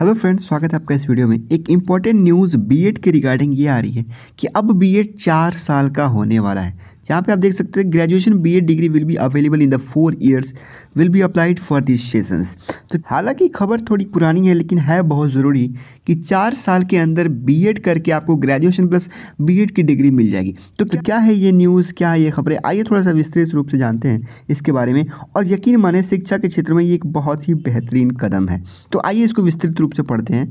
hello friends स्वागत है आपका इस वीडियो में एक इम्पॉर्टेंट न्यूज़ बीएड के रिगार्डिंग ये आ रही है कि अब बीएड चार साल का होने वाला है यहाँ पे आप देख सकते हैं graduation Ed degree will be available in the four years will be applied for this sessions तो हालांकि खबर थोड़ी पुरानी है लेकिन है बहुत ज़रूरी कि चार साल के अंदर एड करके आपको ग्रेजुएशन प्लस एड की डिग्री मिल जाएगी तो क्या है ये न्यूज़ क्या है ये खबरें आइए थोड़ा सा विस्तृत रूप से जानते हैं इसके बारे में और यकीन माने शिक्षा के क्षेत्र में ये एक बहुत ही बेहतरीन कदम है तो आइए इसको विस्तृत रूप से पढ़ते हैं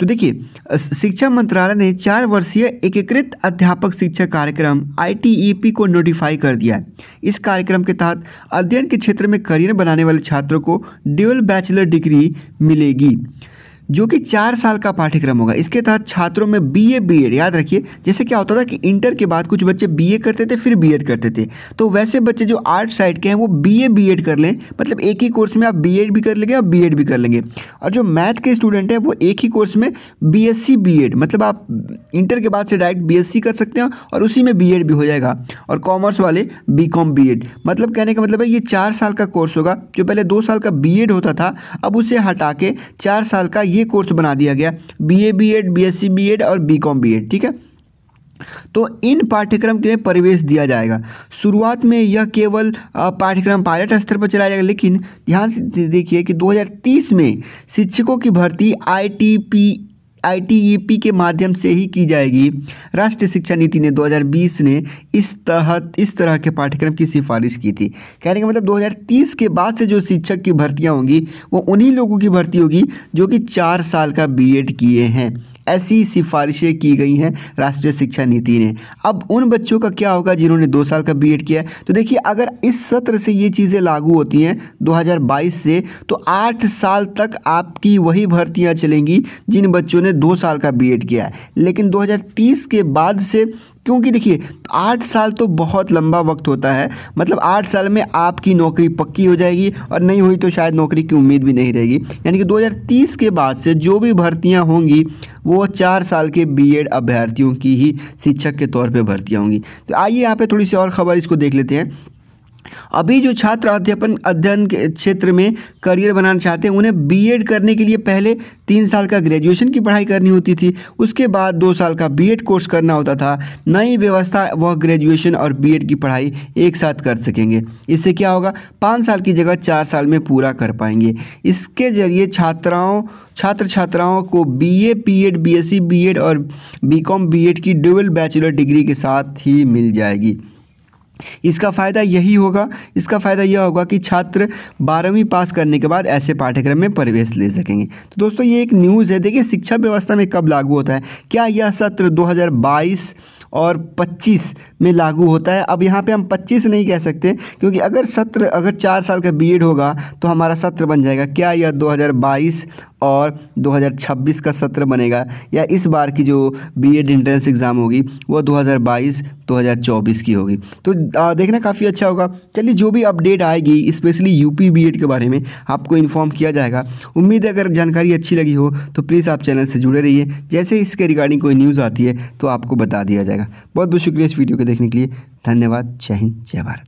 तो देखिए शिक्षा मंत्रालय ने चार वर्षीय एकीकृत अध्यापक शिक्षा कार्यक्रम आई e को नोटिफाई कर दिया है इस कार्यक्रम के तहत अध्ययन के क्षेत्र में करियर बनाने वाले छात्रों को ड्यूअल बैचलर डिग्री मिलेगी जो कि चार साल का पाठ्यक्रम होगा इसके तहत छात्रों में बीए बीएड याद रखिए जैसे क्या होता था कि इंटर के बाद कुछ बच्चे बीए करते थे फिर बीएड करते थे तो वैसे बच्चे जो आर्ट साइड के हैं वो बीए बीएड कर लें मतलब एक ही कोर्स में आप बीएड भी कर लेंगे और बीएड भी कर लेंगे और जो मैथ के स्टूडेंट हैं वो एक ही कोर्स में बी बीएड मतलब आप इंटर के बाद से डायरेक्ट बी कर सकते हैं और उसी में बी भी हो जाएगा और कॉमर्स वाले बी कॉम मतलब कहने का मतलब है ये चार साल का कोर्स होगा जो पहले दो साल का बी होता था अब उसे हटा के चार साल का ये ये कोर्स बना दिया गया B A B Ed B S C B Ed और बी कॉम बी एड ठीक है तो इन पाठ्यक्रम के प्रवेश दिया जाएगा शुरुआत में यह केवल पाठ्यक्रम पायलट स्तर पर चलाया जाएगा लेकिन ध्यान से देखिए कि 2030 में शिक्षकों की भर्ती आई टी पी आईटीईपी के माध्यम से ही की जाएगी राष्ट्रीय शिक्षा नीति ने 2020 ने इस तहत इस तरह के पाठ्यक्रम की सिफारिश की थी कहने का मतलब 2030 के बाद से जो शिक्षक की भर्तियां होंगी वो उन्हीं लोगों की भर्ती होगी जो कि चार साल का बीएड किए हैं ऐसी सिफारिशें की गई हैं राष्ट्रीय शिक्षा नीति ने अब उन बच्चों का क्या होगा जिन्होंने दो साल का बी किया है तो देखिए अगर इस सत्र से ये चीज़ें लागू होती हैं 2022 से तो आठ साल तक आपकी वही भर्तियाँ चलेंगी जिन बच्चों ने उन्होंने दो साल का बीएड किया है लेकिन 2030 के बाद से क्योंकि देखिए आठ साल तो बहुत लंबा वक्त होता है मतलब आठ साल में आपकी नौकरी पक्की हो जाएगी और नहीं हुई तो शायद नौकरी की उम्मीद भी नहीं रहेगी यानी कि 2030 के बाद से जो भी भर्तियां होंगी वो चार साल के बीएड अभ्यर्थियों की ही शिक्षक के तौर पे भर्तियां होंगी तो आइए यहाँ पे थोड़ी सी और ख़बर इसको देख लेते हैं अभी जो छात्र अध्यापन अध्ययन के क्षेत्र में करियर बनाना चाहते हैं उन्हें बीएड करने के लिए पहले तीन साल का ग्रेजुएशन की पढ़ाई करनी होती थी उसके बाद दो साल का बीएड कोर्स करना होता था नई व्यवस्था वह ग्रेजुएशन और बीएड की पढ़ाई एक साथ कर सकेंगे इससे क्या होगा पाँच साल की जगह चार साल में पूरा कर पाएंगे इसके जरिए छात्राओं छात्र छात्राओं को B S C B Ed और बी एड की डुअल बैचलर डिग्री के साथ ही मिल जाएगी इसका फ़ायदा यही होगा इसका फ़ायदा यह होगा कि छात्र बारहवीं पास करने के बाद ऐसे पाठ्यक्रम में प्रवेश ले सकेंगे तो दोस्तों ये एक न्यूज़ है देखिए शिक्षा व्यवस्था में कब लागू होता है क्या यह सत्र 2022 और 25 में लागू होता है अब यहाँ पे हम 25 नहीं कह सकते क्योंकि अगर सत्र अगर चार साल का बी होगा तो हमारा सत्र बन जाएगा क्या यह दो और 2026 का सत्र बनेगा या इस बार की जो बीएड एंट्रेंस एग्ज़ाम होगी वो 2022 2024 की होगी तो देखना काफ़ी अच्छा होगा चलिए जो भी अपडेट आएगी स्पेशली यूपी बीएड के बारे में आपको इन्फॉर्म किया जाएगा उम्मीद है अगर जानकारी अच्छी लगी हो तो प्लीज़ आप चैनल से जुड़े रहिए जैसे इसके रिगार्डिंग कोई न्यूज़ आती है तो आपको बता दिया जाएगा बहुत बहुत शुक्रिया इस वीडियो को देखने के लिए धन्यवाद जय हिंद जय भारत